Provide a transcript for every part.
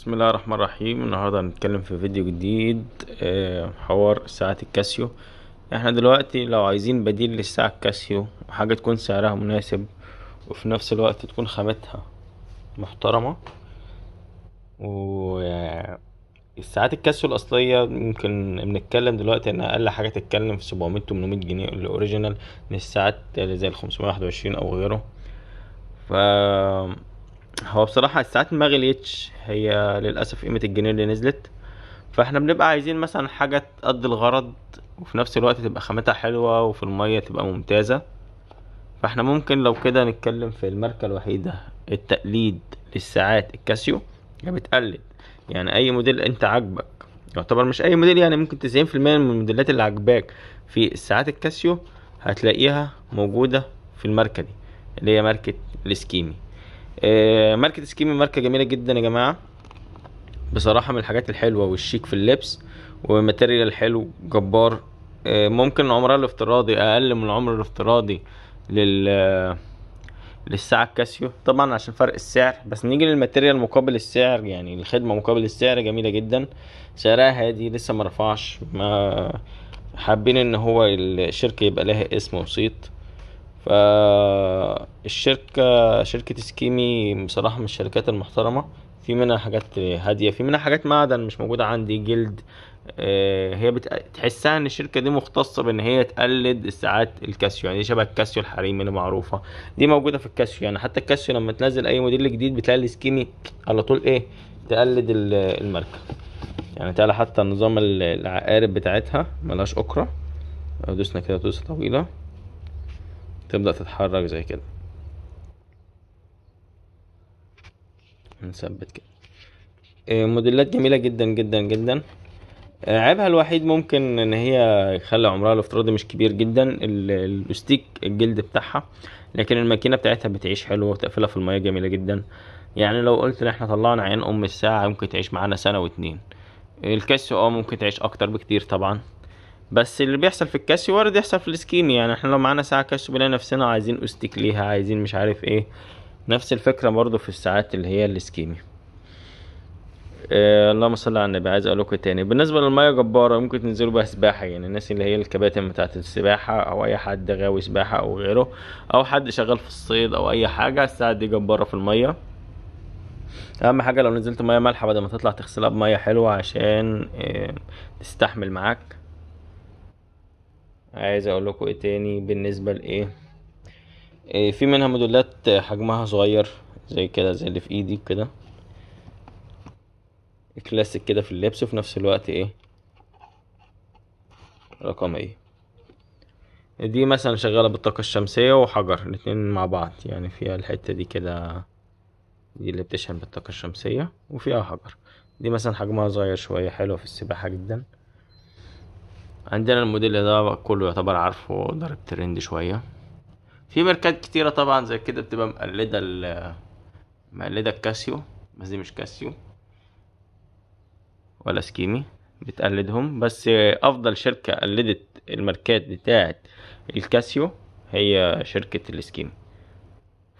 بسم الله الرحمن الرحيم النهاردة هنتكلم في فيديو جديد آه، حوار ساعة الكاسيو احنا دلوقتي لو عايزين بديل للساعة الكاسيو وحاجة تكون سعرها مناسب وفي نفس الوقت تكون خامتها محترمة و الساعات آه، الكاسيو الأصلية ممكن بنتكلم دلوقتي إن أقل حاجة تتكلم في سبعمية تمنمية جنيه الأوريجينال من الساعات زي الخمسمية واحد وعشرين أو غيره ف هو بصراحة الساعات ما غليتش هي للأسف قيمة الجنيه اللي نزلت فاحنا بنبقى عايزين مثلا حاجة تقضي الغرض وفي نفس الوقت تبقى خامتها حلوة وفي المية تبقى ممتازة فاحنا ممكن لو كده نتكلم في الماركة الوحيدة التقليد للساعات الكاسيو هي بتقلد يعني اي موديل انت عاجبك يعتبر مش اي موديل يعني ممكن تسعين في المية من الموديلات اللي عاجباك في الساعات الكاسيو هتلاقيها موجودة في الماركة دي اللي هي ماركة الاسكيمي آه، ماركه سكيمي ماركه جميله جدا يا جماعه بصراحه من الحاجات الحلوه والشيك في اللبس وماتيريال حلو جبار آه، ممكن عمرها الافتراضي اقل من العمر الافتراضي لل للساعة الكاسيو طبعا عشان فرق السعر بس نيجي للماتيريال مقابل السعر يعني الخدمة مقابل السعر جميلة جدا سعرها هادي لسه مرفعش ما حابين ان هو الشركة يبقى لها اسم وسيط فالشركة شركة سكيمي بصراحة من الشركات المحترمة في منها حاجات هادية في منها حاجات معدن مش موجودة عندي جلد آه، هي بتحسها ان الشركة دي مختصة بان هي تقلد الساعات الكاسيو يعني شبه الكاسيو الحريمي اللي معروفة دي موجودة في الكاسيو يعني حتى الكاسيو لما تنزل اي موديل جديد بتلاقي السكيمي على طول ايه تقلد الماركة يعني تعالى حتى نظام العقارب بتاعتها ملهاش اكرة دوسنا كده دوسة طويلة تبدأ تتحرك زي كده نثبت كده آه، موديلات جميلة جدا جدا جدا آه، عيبها الوحيد ممكن ان هي يخلي عمرها الافتراضي مش كبير جدا الاستيك الجلد بتاعها لكن الماكينه بتاعتها بتعيش حلو وتقفلها في الميه جميله جدا يعني لو قلت ان احنا طلعنا عين ام الساعه ممكن تعيش معانا سنه واتنين الكاسيو اه ممكن تعيش اكتر بكتير طبعا بس اللي بيحصل في الكاسيو وارد يحصل في السكيني يعني احنا لو معانا ساعه كاسيو بنلاقي نفسنا عايزين استيك ليها عايزين مش عارف ايه نفس الفكره برضو في الساعات اللي هي السكيني آه اللهم صل على النبي عايز اقول لكم تاني بالنسبه للميه جباره ممكن تنزلوا بها سباحه يعني الناس اللي هي الكباتن بتاعه السباحه او اي حد غاوي سباحه او غيره او حد شغال في الصيد او اي حاجه الساعه دي جباره في الميه اهم حاجه لو نزلت ميه مالحه بدل ما تطلع تغسلها بميه حلوه عشان آه تستحمل معاك عايز اقول لكم ايه تاني بالنسبه لايه إيه في منها موديلات حجمها صغير زي كده زي اللي في ايدي كده كلاسيك كده في اللبس وفي نفس الوقت ايه رقم ايه دي مثلا شغالة بالطاقة الشمسية وحجر الاتنين مع بعض يعني فيها الحتة دي كده دي اللي بتشحن بالطاقة الشمسية وفيها حجر دي مثلا حجمها صغير شوية حلوة في السباحة جدا عندنا الموديل ده كله يعتبر عارفه ضرب ترند شوية في ماركات كتيرة طبعا زي كده بتبقى مقلدة ال مقلدة الكاسيو بس دي مش كاسيو ولا سكيمي بتقلدهم بس افضل شركة قلدت الماركات بتاعة الكاسيو هي شركة السكيمي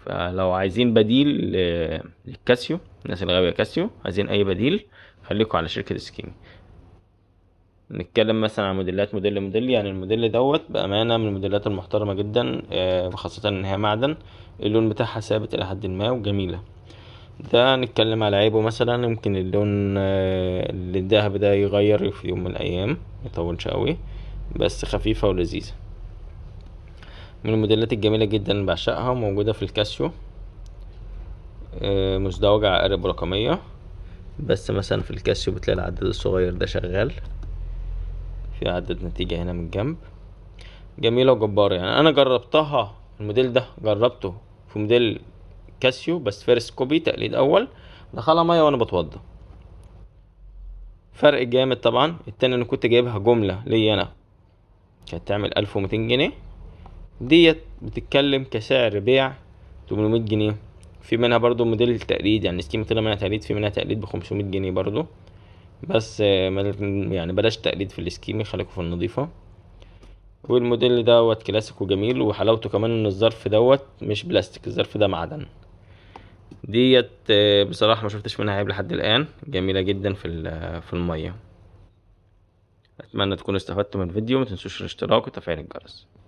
فلو عايزين بديل للكاسيو الناس الغاوية كاسيو عايزين اي بديل خليكوا على شركة سكيمي نتكلم مثلا عن موديلات موديل موديل يعني الموديل دوت بامانه من الموديلات المحترمه جدا آه، خاصه ان هي معدن اللون بتاعها ثابت الى حد ما وجميله ده نتكلم على عيبه مثلا يمكن اللون آه، اللي الذهب ده يغير في يوم من الايام ميطولش أوي بس خفيفه ولذيذه من الموديلات الجميله جدا بعشقها موجوده في الكاسيو آه، مزدوجة عقارب رقمية بس مثلا في الكاسيو بتلاقي العداد الصغير ده شغال في عدد نتيجة هنا من الجنب جميلة وجبارة يعني أنا جربتها الموديل ده جربته في موديل كاسيو بس فيرس كوبي تقليد أول دخلها مية وأنا بتوضى فرق جامد طبعا التاني أنا كنت جايبها جملة ليا أنا كانت تعمل ألف ومتين جنيه ديت بتتكلم كسعر بيع تمنمية جنيه في منها برضو موديل التقليد يعني سكيمة طلع منها تقليد في منها تقليد بخمسمية جنيه برضو بس آه، يعني بلاش تقليد في السكيمي خليكوا في النظيفة والموديل دوت كلاسيك وجميل وحلاوته كمان ان الظرف دوت مش بلاستيك الظرف ده معدن ديت آه، بصراحة ما شفتش منها عيب لحد الآن جميلة جدا في آه، في المية أتمنى تكونوا استفدتوا من الفيديو ما تنسوش الاشتراك وتفعيل الجرس